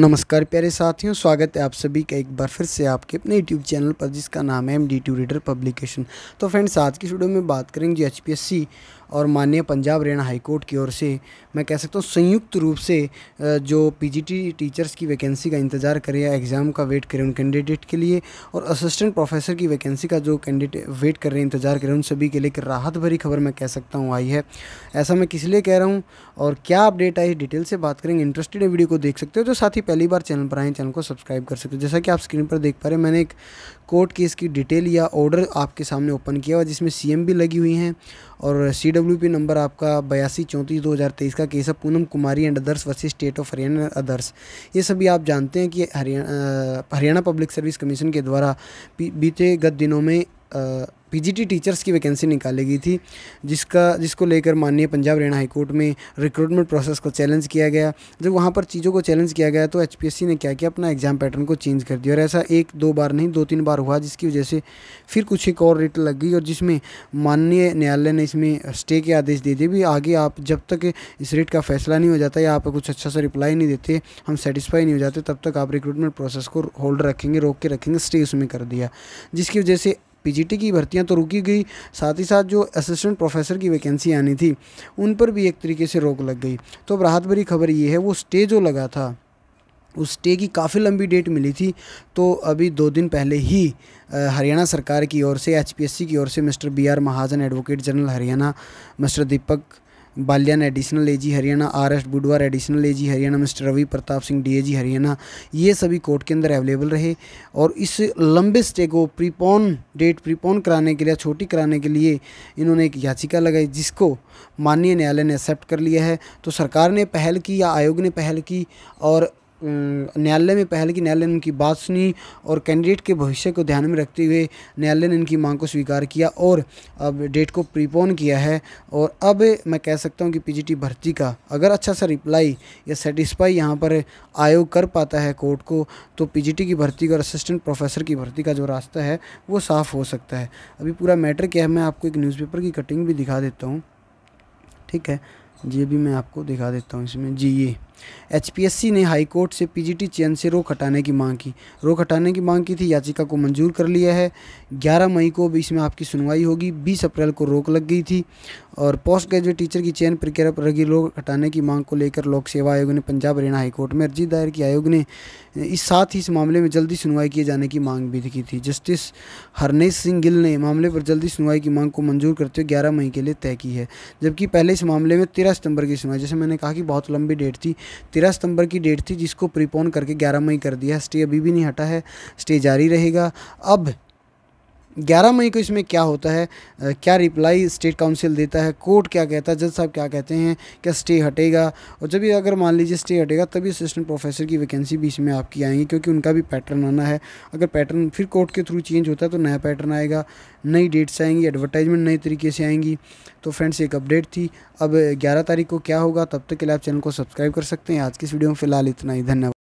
नमस्कार प्यारे साथियों स्वागत है आप सभी का एक बार फिर से आपके अपने यूट्यूब चैनल पर जिसका नाम है M D two reader publication तो फ्रेंड्स आज की वीडियो में बात करेंगे एच पी एस सी और माननीय पंजाब हरियाणा हाईकोर्ट की ओर से मैं कह सकता हूँ संयुक्त रूप से जो पीजीटी टीचर्स की वैकेंसी का इंतज़ार करें या एग्ज़ाम का वेट करें उन कैंडिडेट के लिए और असिस्टेंट प्रोफेसर की वैकेंसी का जो कैंडिडेट वेट कर रहे हैं इंतज़ार करें उन सभी के लिए एक राहत भरी खबर मैं कह सकता हूँ आई है ऐसा मैं किस लिए कह रहा हूँ और क्या अपडेट आई डिटेल से बात करेंगे इंटरेस्टेड वीडियो को देख सकते हो तो साथ ही पहली बार चैनल पर आए चैनल को सब्सक्राइब कर सकते हो जैसा कि आप स्क्रीन पर देख पा रहे हैं मैंने एक कोर्ट केस की डिटेल या ऑर्डर आपके सामने ओपन किया हुआ जिसमें सी भी लगी हुई हैं और सी डब्ल्यू पी नंबर आपका बयासी चौंतीस दो हज़ार तेईस का केस है Poonam Kumari and others versus State of Haryana others ये सभी आप जानते हैं कि Haryana Haryana public service commission के द्वारा बीते गत दिनों में पीजीटी टीचर्स की वैकेंसी निकाली गई थी जिसका जिसको लेकर माननीय पंजाब हरियाणा हाईकोर्ट में रिक्रूटमेंट प्रोसेस को चैलेंज किया गया जब वहाँ पर चीज़ों को चैलेंज किया गया तो एच ने क्या किया अपना एग्ज़ाम पैटर्न को चेंज कर दिया और ऐसा एक दो बार नहीं दो तीन बार हुआ जिसकी वजह से फिर कुछ एक और रिट लग गई और जिसमें माननीय न्यायालय ने इसमें स्टे के आदेश दे दिए भी आगे आप जब तक इस रेट का फैसला नहीं हो जाता या आप कुछ अच्छा सा रिप्लाई नहीं देते हम सेटिस्फाई नहीं हो जाते तब तक आप रिक्रूटमेंट प्रोसेस को होल्ड रखेंगे रोक के रखेंगे स्टे उसमें कर दिया जिसकी वजह से पीजीटी की भर्तियां तो रुकी गई साथ ही साथ जो असिस्टेंट प्रोफेसर की वैकेंसी आनी थी उन पर भी एक तरीके से रोक लग गई तो अब राहत भरी खबर ये है वो स्टे जो लगा था उस स्टे की काफ़ी लंबी डेट मिली थी तो अभी दो दिन पहले ही हरियाणा सरकार की ओर से एचपीएससी की ओर से mister B R Mahajan advocate general Haryana mister Deepak Balyan additional AG Haryana R S Budwar additional AG Haryana mister Ravi Pratap Singh DAG Haryana ये सभी कोर्ट के अंदर अवेलेबल रहे और इस लंबे स्टे को प्रीपोन डेट प्रीपोन कराने के लिए छोटी कराने के लिए इन्होंने एक याचिका लगाई जिसको माननीय न्यायालय ने एक्सेप्ट कर लिया है तो सरकार ने पहल की या आयोग ने पहल की और न्यायालय में पहल की न्यायालय ने उनकी बात सुनी और कैंडिडेट के भविष्य को ध्यान में रखते हुए न्यायालय ने इनकी मांग को स्वीकार किया और अब डेट को प्रीपोन किया है और अब मैं कह सकता हूँ कि पीजीटी भर्ती का अगर अच्छा सा रिप्लाई या सेटिस्फाई यहाँ पर आयोग कर पाता है कोर्ट को तो पीजीटी की भर्ती और असिस्टेंट प्रोफेसर की भर्ती का जो रास्ता है वो साफ़ हो सकता है अभी पूरा मैटर क्या है मैं आपको एक न्यूज़पेपर की कटिंग भी दिखा देता हूँ ठीक है जी अभी मैं आपको दिखा देता हूँ इसमें जी ये एचपीएससी ने हाईकोर्ट से पीजीटी चयन से रोक हटाने की मांग की रोक हटाने की मांग की थी याचिका को मंजूर कर लिया है 11 मई को भी इसमें आपकी सुनवाई होगी 20 अप्रैल को रोक लग गई थी और पोस्ट ग्रेजुएट टीचर की चयन प्रक्रिया पर लगी रोक हटाने की मांग को लेकर लोक सेवा आयोग ने पंजाब हरियाणा हाईकोर्ट में अर्जी दायर की आयोग ने इस साथ ही इस मामले में जल्दी सुनवाई किए जाने की मांग भी की थी जस्टिस हरनेश सिंह गिल ने मामले पर जल्दी सुनवाई की मांग को मंजूर करते हुए ग्यारह मई के लिए तय की है जबकि पहले इस मामले में तेरह सितंबर की सुनवाई जैसे मैंने कहा कि बहुत लंबी डेट थी तेरह सितंबर की डेट थी जिसको प्रीपोन करके ग्यारह मई कर दिया स्टे अभी भी नहीं हटा है स्टे जारी रहेगा अब 11 मई को इसमें क्या होता है क्या रिप्लाई स्टेट काउंसिल देता है कोर्ट क्या कहता है जज साहब क्या कहते हैं क्या स्टे हटेगा और जब भी अगर मान लीजिए स्टे हटेगा तभी असिस्टेंट प्रोफेसर की वैकेंसी भी इसमें आपकी आएंगी क्योंकि उनका भी पैटर्न आना है अगर पैटर्न फिर कोर्ट के थ्रू चेंज होता है तो नया पैटर्न आएगा नई डेट्स आएंगी एडवर्टाइजमेंट नए तरीके से आएंगी तो फ्रेंड्स एक अपडेट थी अब ग्यारह तारीख को क्या होगा तब तक के लिए आप चैनल को सब्सक्राइब कर सकते हैं आज की इस वीडियो में फिलहाल इतना ही धन्यवाद